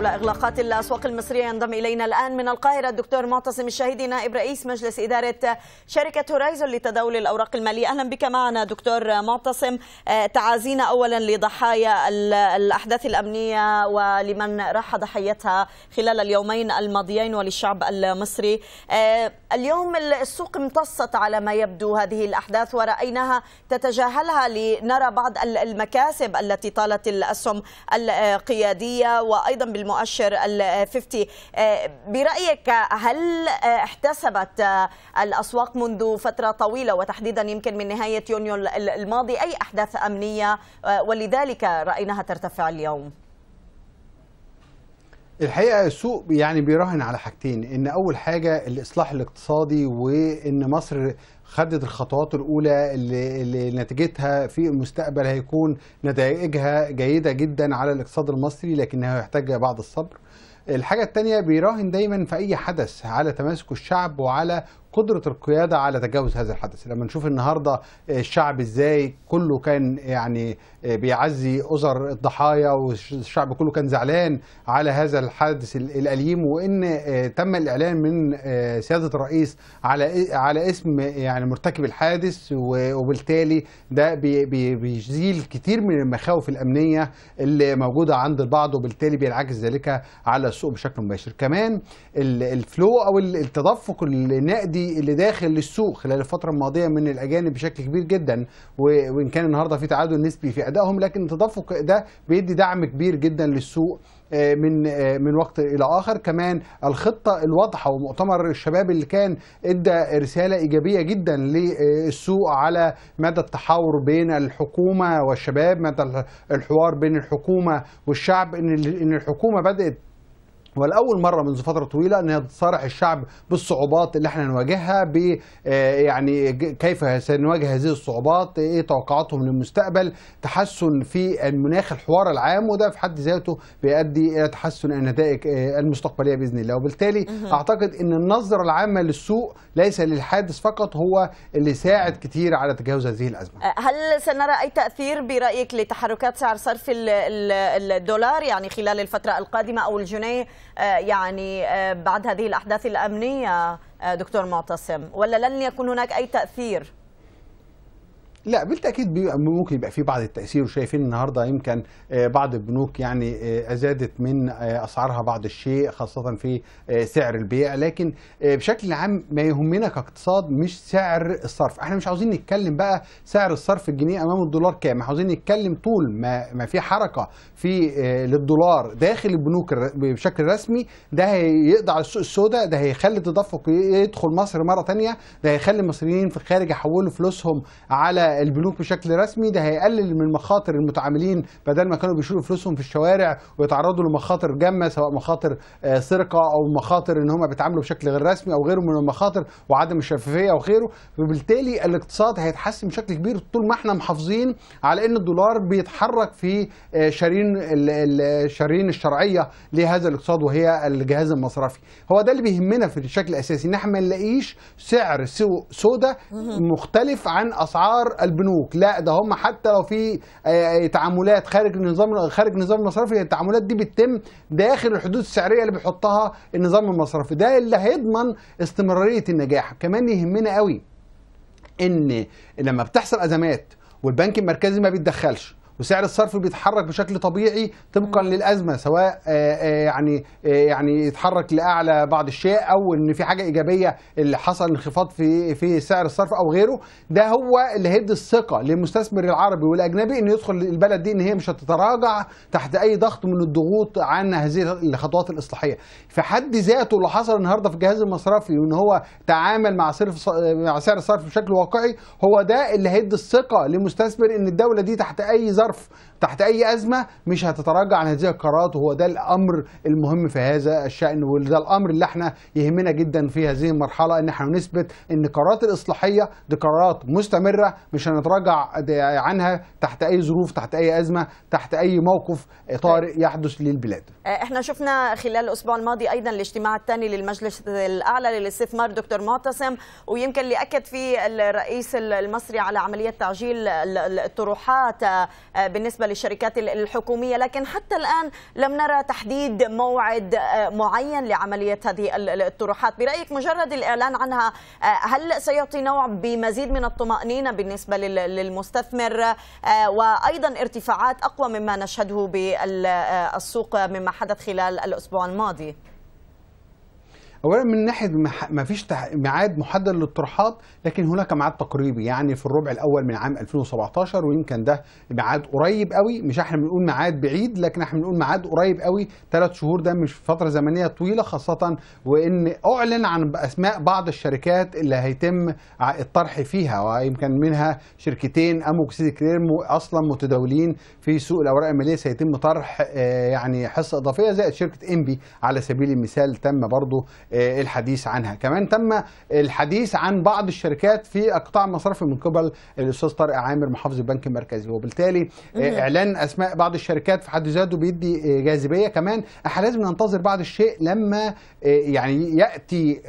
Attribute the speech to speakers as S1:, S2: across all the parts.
S1: قبل إغلاقات الأسواق المصرية ينضم إلينا الآن من القاهرة الدكتور معتصم الشهيدي نائب رئيس مجلس إدارة شركة هورايزون لتداول الأوراق المالية أهلا بك معنا دكتور معتصم آه، تعازينا أولا لضحايا الأحداث الأمنية ولمن راح ضحيتها خلال اليومين الماضيين وللشعب المصري آه، اليوم السوق امتصت على ما يبدو هذه الأحداث ورأيناها تتجاهلها لنرى بعض المكاسب التي طالت الأسهم القيادية وأيضا بالم المؤشر ال 50 آه، برايك هل آه، احتسبت آه، الاسواق منذ فتره طويله وتحديدا يمكن من نهايه يونيو الماضي اي احداث امنيه ولذلك رايناها ترتفع اليوم
S2: الحقيقه السوق يعني بيراهن على حاجتين ان اول حاجه الاصلاح الاقتصادي وان مصر خدت الخطوات الاولى اللي, نتيجتها في المستقبل هيكون نتائجها جيده جدا على الاقتصاد المصري لكنها يحتاج بعض الصبر الحاجة التانية بيراهن دايما في أي حدث على تماسك الشعب وعلى قدره القياده على تجاوز هذا الحدث لما نشوف النهارده آه، الشعب ازاي كله كان آه، يعني آه، بيعزي اسر الضحايا والشعب كله كان زعلان على هذا الحادث الاليم وان تم الاعلان من سياده الرئيس على على اسم يعني مرتكب الحادث وبالتالي ده بيزيل كتير من المخاوف الامنيه اللي موجوده عند البعض وبالتالي بينعكس ذلك على السوق بشكل مباشر كمان الفلو او التدفق النقدي السعودي اللي داخل للسوق خلال الفتره الماضيه من الاجانب بشكل كبير جدا وان كان النهارده في تعادل نسبي في ادائهم لكن التدفق ده بيدي دعم كبير جدا للسوق آه، من آه، من وقت الى اخر كمان الخطه الواضحه ومؤتمر الشباب اللي كان ادى رساله ايجابيه جدا للسوق على مدى التحاور بين الحكومه والشباب مدى الحوار بين الحكومه والشعب ان ان الحكومه بدات والأول مرة منذ فترة طويلة أن يتصارح الشعب بالصعوبات اللي احنا نواجهها ب آه، يعني كيف سنواجه هذه الصعوبات ايه توقعاتهم للمستقبل تحسن في المناخ الحوار العام وده في حد ذاته بيؤدي إلى تحسن النتائج آه، المستقبلية بإذن الله وبالتالي أعتقد أن النظرة العامة للسوق ليس للحادث فقط هو اللي ساعد كتير على تجاوز هذه الأزمة
S1: آه، هل سنرى أي تأثير برأيك لتحركات سعر صرف الدولار يعني خلال الفترة القادمة أو الجنيه آه، يعني آه، بعد هذه الأحداث الأمنية آه، دكتور معتصم ولا لن يكون هناك أي تأثير؟
S2: لا بالتاكيد ممكن يبقى في بعض التاثير وشايفين النهارده يمكن آه، بعض البنوك يعني آه، ازادت من آه، اسعارها بعض الشيء خاصه في سعر البيع لكن بشكل عام ما يهمنا كاقتصاد مش سعر الصرف احنا مش عاوزين نتكلم بقى سعر الصرف الجنيه امام الدولار كام احنا عاوزين نتكلم طول ما ما في حركه في للدولار داخل البنوك بشكل رسمي ده هيقضي على السوق السوداء ده هيخلي التدفق يدخل مصر مره ثانيه ده هيخلي المصريين في الخارج يحولوا فلوسهم على البنوك بشكل رسمي ده هيقلل من مخاطر المتعاملين بدل ما كانوا بيشيلوا فلوسهم في الشوارع ويتعرضوا لمخاطر جامه سواء مخاطر آه، سرقه او مخاطر ان هم بيتعاملوا بشكل غير رسمي او غيره من المخاطر وعدم الشفافيه وغيره فبالتالي الاقتصاد هيتحسن بشكل كبير طول ما احنا محافظين على ان الدولار بيتحرك في آه، شرايين الشرايين الشرعيه لهذا الاقتصاد وهي الجهاز المصرفي هو ده اللي بيهمنا في الشكل الاساسي ان احنا ما نلاقيش سعر سوداء مختلف عن اسعار البنوك لا ده هم حتى لو في آه، آه، تعاملات خارج النظام خارج نظام المصرفي التعاملات دي بتتم داخل الحدود السعريه اللي بيحطها النظام المصرفي ده اللي هيضمن استمراريه النجاح كمان يهمنا قوي ان لما بتحصل ازمات والبنك المركزي ما بيتدخلش وسعر الصرف بيتحرك بشكل طبيعي طبقا للازمه سواء آه، آه، يعني آه، يعني يتحرك لاعلى بعض الشيء او ان في حاجه ايجابيه اللي حصل انخفاض في في سعر الصرف او غيره ده هو اللي هيدي الثقه للمستثمر العربي والاجنبي انه يدخل البلد دي ان هي مش هتتراجع تحت اي ضغط من الضغوط عن هذه الخطوات الاصلاحيه في حد ذاته اللي حصل النهارده في الجهاز المصرفي وان هو تعامل مع صرف مع سعر الصرف بشكل واقعي هو ده اللي هيدي الثقه للمستثمر ان الدوله دي تحت اي ظرف الصرف تحت اي ازمه مش هتتراجع عن هذه القرارات وهو ده الامر المهم في هذا الشان وده الامر اللي احنا يهمنا جدا في هذه المرحله ان احنا نثبت ان قرارات الاصلاحيه دي قرارات مستمره مش هنتراجع عنها تحت اي ظروف تحت اي ازمه تحت اي موقف طارئ طيب. يحدث للبلاد.
S1: آه، احنا شفنا خلال الاسبوع الماضي ايضا الاجتماع الثاني للمجلس الاعلى للاستثمار دكتور معتصم ويمكن اللي اكد فيه الرئيس المصري على عمليه تعجيل الطروحات آه، بالنسبه للشركات الحكومية لكن حتى الآن لم نرى تحديد موعد آه، معين لعملية هذه الطروحات برأيك مجرد الإعلان عنها آه، هل سيعطي نوع بمزيد من الطمأنينة بالنسبة للمستثمر آه، وأيضا ارتفاعات أقوى مما نشهده بالسوق مما حدث خلال الأسبوع الماضي
S2: اولا من ناحيه ما فيش ميعاد محدد للطروحات لكن هناك ميعاد تقريبي يعني في الربع الاول من عام 2017 ويمكن ده ميعاد قريب قوي مش احنا بنقول ميعاد بعيد لكن احنا بنقول ميعاد قريب قوي ثلاث شهور ده مش فتره زمنيه طويله خاصه وان اعلن عن اسماء بعض الشركات اللي هيتم الطرح فيها ويمكن منها شركتين اموكسيد كريم اصلا متداولين في سوق الاوراق الماليه سيتم طرح آه، يعني حصه اضافيه زائد شركه انبي على سبيل المثال تم برضه آه، الحديث عنها كمان تم الحديث عن بعض الشركات في القطاع المصرفي من قبل الاستاذ طارق عامر محافظ البنك المركزي وبالتالي آه، اعلان اسماء بعض الشركات في حد ذاته بيدي آه، جاذبيه كمان احنا لازم ننتظر بعض الشيء لما يعني ياتي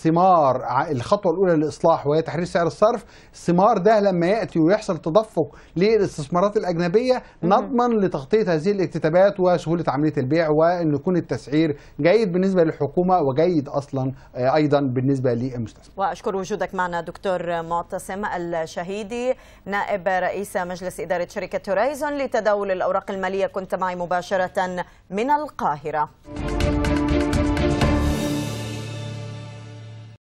S2: ثمار الخطوه الاولى للاصلاح وهي تحرير سعر الصرف الثمار ده لما ياتي ويحصل تدفق للاستثمارات الاجنبيه نضمن لتغطيه هذه الاكتتابات وسهوله عمليه البيع وان يكون التسعير جيد بالنسبه للحكومه وجيد اصلا آه، ايضا بالنسبه للمستثمر.
S1: واشكر وجودك معنا دكتور معتصم الشهيدي نائب رئيس مجلس اداره شركه هورايزون لتداول الاوراق الماليه كنت معي مباشره من القاهره.